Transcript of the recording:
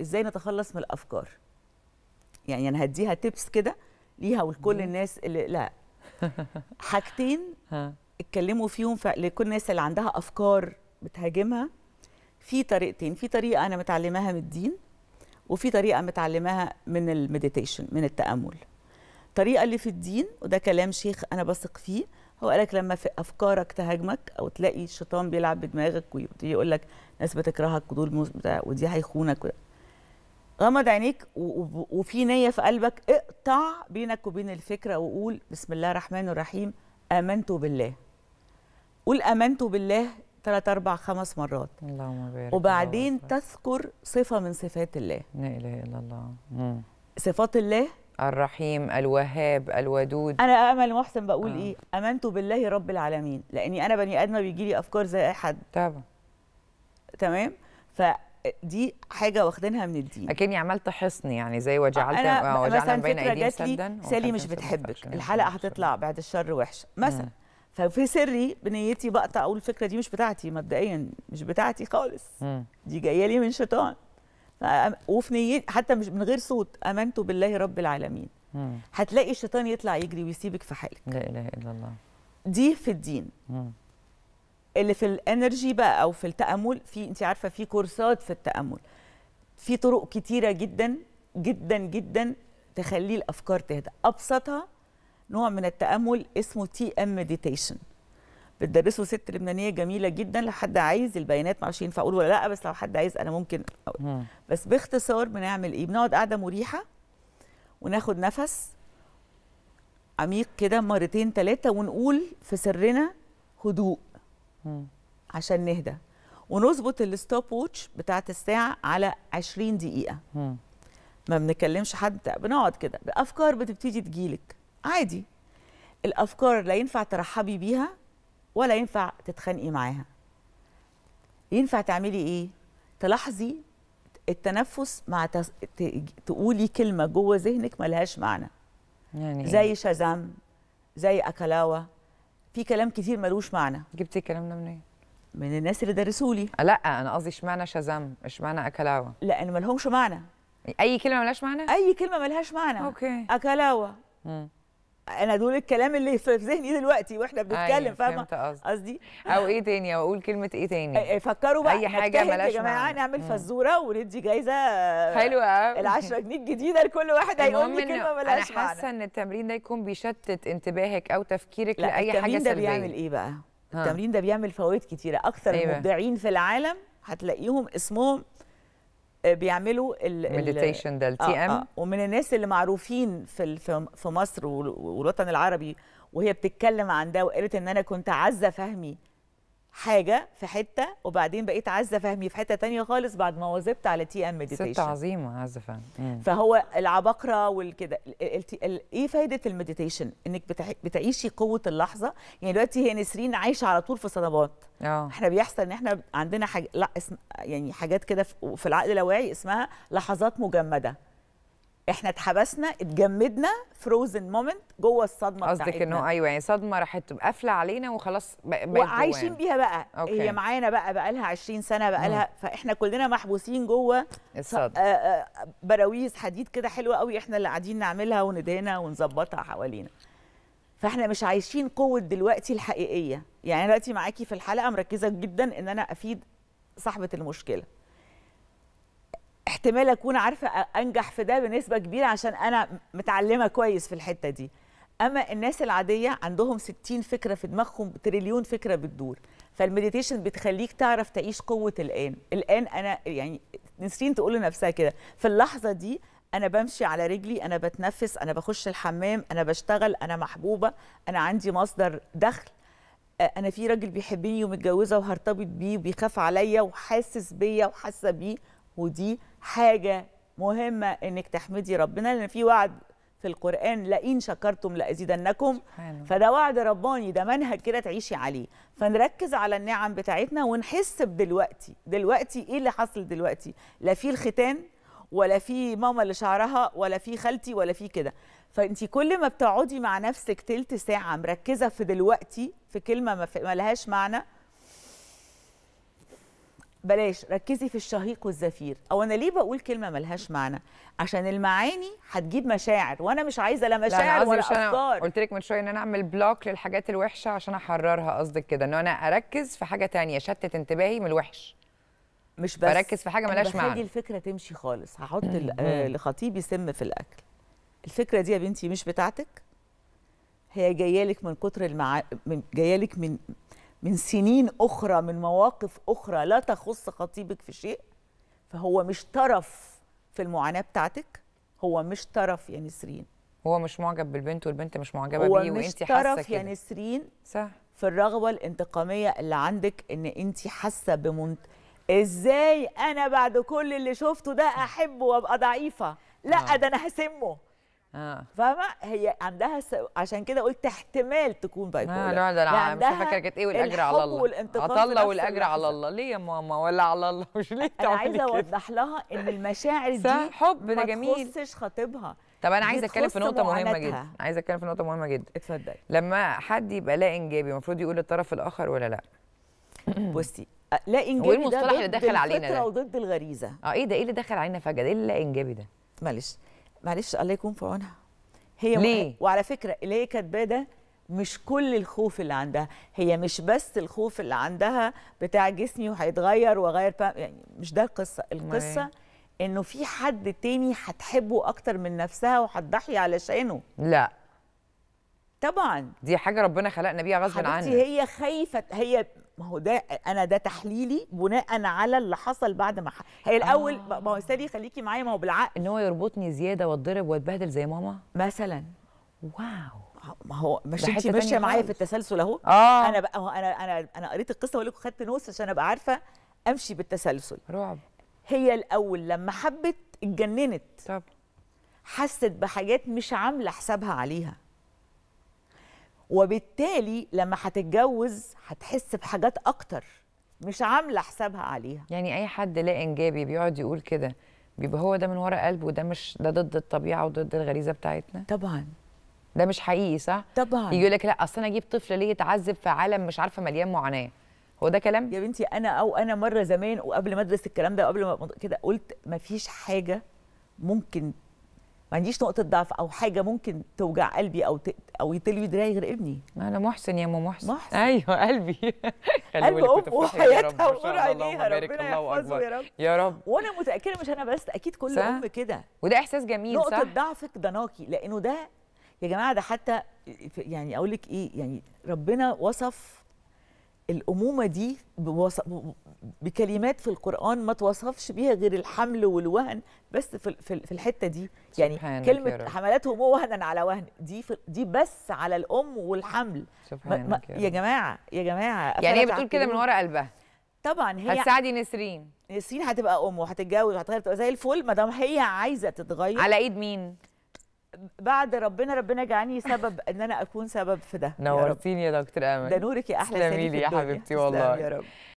ازاي نتخلص من الافكار يعني انا هديها تيبس كده ليها ولكل الناس اللي لا حاجتين اتكلموا فيهم لكل الناس اللي عندها افكار بتهاجمها في طريقتين في طريقه انا متعلماها من الدين وفي طريقه متعلماها من المديتيشن من التامل الطريقه اللي في الدين وده كلام شيخ انا بثق فيه هو قالك لما في افكارك تهاجمك او تلاقي الشيطان بيلعب بدماغك ويقول لك ناس بتكرهك ودول ودي هيخونك غمض عينيك وفي نيه في قلبك اقطع بينك وبين الفكره وقول بسم الله الرحمن الرحيم امنت بالله قول امنت بالله ثلاث اربع خمس مرات اللهم بارك وبعدين الله تذكر صفه من صفات الله لا اله الا الله صفات الله الرحيم الوهاب الودود انا امل محسن بقول آه. ايه امنت بالله رب العالمين لاني انا بني ادمه بيجي لي افكار زي اي حد طبعا تمام ف دي حاجه واخدينها من الدين اكني عملت حصن يعني زي وجعلت أنا آه، وجعلنا بين ايدي سدا سالي مش بتحبك يعني الحلقه هتطلع بعد الشر وحشه مثلا ففي سري بنيتي بقطع اقول الفكره دي مش بتاعتي مبدئيا مش بتاعتي خالص دي جايه لي من شيطان وفي نيتي حتى مش من غير صوت امنت بالله رب العالمين هتلاقي الشيطان يطلع يجري ويسيبك في حالك لا اله الا الله دي في الدين مم. اللي في الانرجي بقى او في التامل في انت عارفه في كورسات في التامل في طرق كتيره جدا جدا جدا تخلي الافكار تهدى ابسطها نوع من التامل اسمه تي ام مديتيشن بتدرسه ست لبنانيه جميله جدا لحد عايز البيانات معرفش ينفع اقول ولا لا بس لو حد عايز انا ممكن أقول. بس باختصار بنعمل ايه بنقعد قاعده مريحه وناخد نفس عميق كده مرتين ثلاثه ونقول في سرنا هدوء عشان نهدى ونظبط الستوب ووتش بتاعت الساعه على 20 دقيقه مم. ما بنكلمش حد بنقعد كده بأفكار بتبتدي تجيلك عادي الافكار لا ينفع ترحبي بيها ولا ينفع تتخانقي معاها ينفع تعملي ايه تلاحظي التنفس مع تس... ت... تقولي كلمه جوه ذهنك ملهاش معنى يعني زي إيه؟ شازام زي اكلاوه في كلام كتير ملوش معنى جبتي الكلام ده منين؟ من الناس اللي درسولي لا انا قصدي اشمعنى شازام اشمعنى اكلاوه لا انا مالهمش معنى اي كلمه ملهاش معنى اي كلمه ملهاش معنى اوكي اكلاوه انا دول الكلام اللي في ذهني دلوقتي واحنا بنتكلم أيوة، فاهمه قصدي او ايه تاني او اقول كلمه ايه تاني فكروا بقى اي حاجه ملاش يا جماعه نعمل فزوره وندي جايزه حلوه قوي ال 10 جنيه الجديده لكل واحد هيقول لي كلمه ملهاش معنى انا حاسه ان التمرين ده يكون بيشتت انتباهك او تفكيرك لا لاي حاجه سلبيه التمرين ده بيعمل ايه بقى؟ التمرين ده بيعمل فوائد كتيره اكثر أيوة. المبدعين في العالم هتلاقيهم اسمهم آه، بيعملوا المديتيشن ده آه، التي ام آه، ومن الناس اللي معروفين في في مصر والوطن العربي وهي بتتكلم عن ده وقالت ان انا كنت عزه فهمي حاجه في حته وبعدين بقيت عزه فهمي في حته تانية خالص بعد ما واظبت على تي ام مديتيشن ست عظيمه عزه فهمي فهو العباقره والكده ايه فايده المديتيشن انك بتعيشي قوه اللحظه يعني دلوقتي هي نسرين عايشه على طول في صدمات اه احنا بيحصل ان احنا عندنا حاج... لا اسم... يعني حاجات كده في العقل اللاواعي اسمها لحظات مجمده احنا اتحبسنا اتجمدنا فروزن مومنت جوه الصدمه بتاعتنا قصدك انه ايوه يعني صدمه راحت قافله علينا وخلاص وعايشين بيها بقى أوكي. هي معانا بقى بقى لها 20 سنه بقى لها فاحنا كلنا محبوسين جوه الصدمه آه، آه، براويز حديد كده حلوه قوي احنا اللي قاعدين نعملها وندهنها ونظبطها حوالينا فاحنا مش عايشين قوه دلوقتي الحقيقيه يعني دلوقتي معاكي في الحلقه مركزه جدا ان انا افيد صاحبه المشكله احتمال اكون عارفه انجح في ده بنسبه كبيره عشان انا متعلمه كويس في الحته دي اما الناس العاديه عندهم 60 فكره في دماغهم تريليون فكره بتدور فالمديتيشن بتخليك تعرف تعيش قوه الان الان انا يعني نسرين تقول لنفسها كده في اللحظه دي انا بمشي على رجلي انا بتنفس انا بخش الحمام انا بشتغل انا محبوبه انا عندي مصدر دخل انا في راجل بيحبني ومتجوزه وهرتبط بيه وبيخاف عليا وحاسس بيا وحاسه بيه ودي حاجه مهمه انك تحمدي ربنا لان في وعد في القران لئن شكرتم لازيدنكم فده وعد رباني ده منهج كده تعيشي عليه فنركز على النعم بتاعتنا ونحس بدلوقتي دلوقتي ايه اللي حصل دلوقتي لا في الختان ولا في ماما اللي شعرها ولا في خالتي ولا في كده فانت كل ما بتقعدي مع نفسك تلت ساعه مركزه في دلوقتي في كلمه ما لهاش معنى بلاش ركزي في الشهيق والزفير او انا ليه بقول كلمه ملهاش معنى عشان المعاني هتجيب مشاعر وانا مش عايزه لا مشاعر لا ولا افكار قلت لك من شويه ان انا اعمل بلوك للحاجات الوحشه عشان احررها قصدك كده ان انا اركز في حاجه تانية شتت انتباهي من الوحش مش بس بركز في حاجه ملهاش معنى الفكره تمشي خالص هحط آه، لخطيبي سم في الاكل الفكره دي يا بنتي مش بتاعتك هي جايه لك من كتر المع... جايه لك من من سنين أخرى من مواقف أخرى لا تخص خطيبك في شيء فهو مش طرف في المعاناة بتاعتك هو مش طرف يا نسرين هو مش معجب بالبنت والبنت مش معجبة بيه وانت حاسة كده هو مش طرف يا نسرين صح في الرغبة الانتقامية اللي عندك ان انت حاسة بمنت ازاي انا بعد كل اللي شفته ده احبه وابقى ضعيفة لا آه. ده انا هسمه آه. فاهمه هي عندها س... عشان كده قلت احتمال تكون باي آه، بولر لا لا يعني لا مش فاكره كانت ايه والاجر على الله والانتقام والاجر على الله ليه يا ماما ولا على الله مش ليه انا عايزه اوضح لها ان المشاعر دي حب ده جميل ما تخصش خطيبها طب انا عايزه اتكلم في نقطه مهمه جدا عايزه اتكلم في نقطه مهمه جدا اتفضلي لما حد يبقى لا انجابي المفروض يقول للطرف الاخر ولا لا بصي لا انجابي ده المصطلح اللي داخل علينا ده وضد الغريزه اه ايه ده ايه اللي دخل علينا فجاه ايه اللا انجابي ده معلش معلش الله يكون في عونها هي ليه؟ وعلى فكره اللي هي كاتباه ده مش كل الخوف اللي عندها هي مش بس الخوف اللي عندها بتاع جسمي وهيتغير واغير يعني مش ده القصه القصه انه في حد تاني هتحبه اكتر من نفسها وهتضحي علشانه لا طبعا دي حاجه ربنا خلقنا بيها غصب عنها هي خايفه هي ما هو ده انا ده تحليلي بناء على اللي حصل بعد ما هي الاول آه. ما هو استني خليكي معايا ما هو بالعقل ان هو يربطني زياده واتضرب واتبهدل زي ماما مثلا واو ما هو مش انت ماشيه معايا في التسلسل اهو آه. انا بقى انا انا انا قريت القصه واقول لكم خدت نوس عشان ابقى عارفه امشي بالتسلسل رعب هي الاول لما حبت اتجننت طب حست بحاجات مش عامله حسابها عليها وبالتالي لما هتتجوز هتحس بحاجات اكتر مش عامله حسابها عليها يعني اي حد لا انجابي بيقعد يقول كده بيبقى هو ده من ورا قلبه وده مش ده ضد الطبيعه وضد الغريزه بتاعتنا طبعا ده مش حقيقي صح طبعا يقول لك لا اصل انا اجيب طفل ليه يتعذب في عالم مش عارفه مليان معاناه هو ده كلام يا بنتي انا او انا مره زمان وقبل ما ادرس الكلام ده وقبل ما كده قلت ما فيش حاجه ممكن ما عنديش نقطه ضعف او حاجه ممكن توجع قلبي او ت... او يتلوي دراعي غير ابني انا محسن يا ام محسن. محسن ايوه قلبي قلب ام إيه؟ وحياتها ونور عينيها ربنا يحفظه يا رب يا رب وانا متاكده مش انا بس اكيد كل صح؟ ام كده وده احساس جميل نقطة صح نقطه ضعفك ضناكي لانه ده يا جماعه ده حتى يعني اقول لك ايه يعني ربنا وصف الامومه دي بكلمات في القران ما توصفش بيها غير الحمل والوهن بس في في الحته دي يعني كلمه حملته امه وهنا على وهن دي دي بس على الام والحمل ما ما يا جماعه يا جماعه يعني هي بتقول كده من ورا قلبها طبعا هي هتساعدي نسرين نسرين هتبقى ام وهتتجوز وهتغير تبقى زي الفل ما دام هي عايزه تتغير على ايد مين بعد ربنا ربنا جعلني سبب ان انا اكون سبب في ده نورتيني يا, يا دكتور امل ده نورك يا احلى سنه في الدنيا يا حبيبتي والله يا رب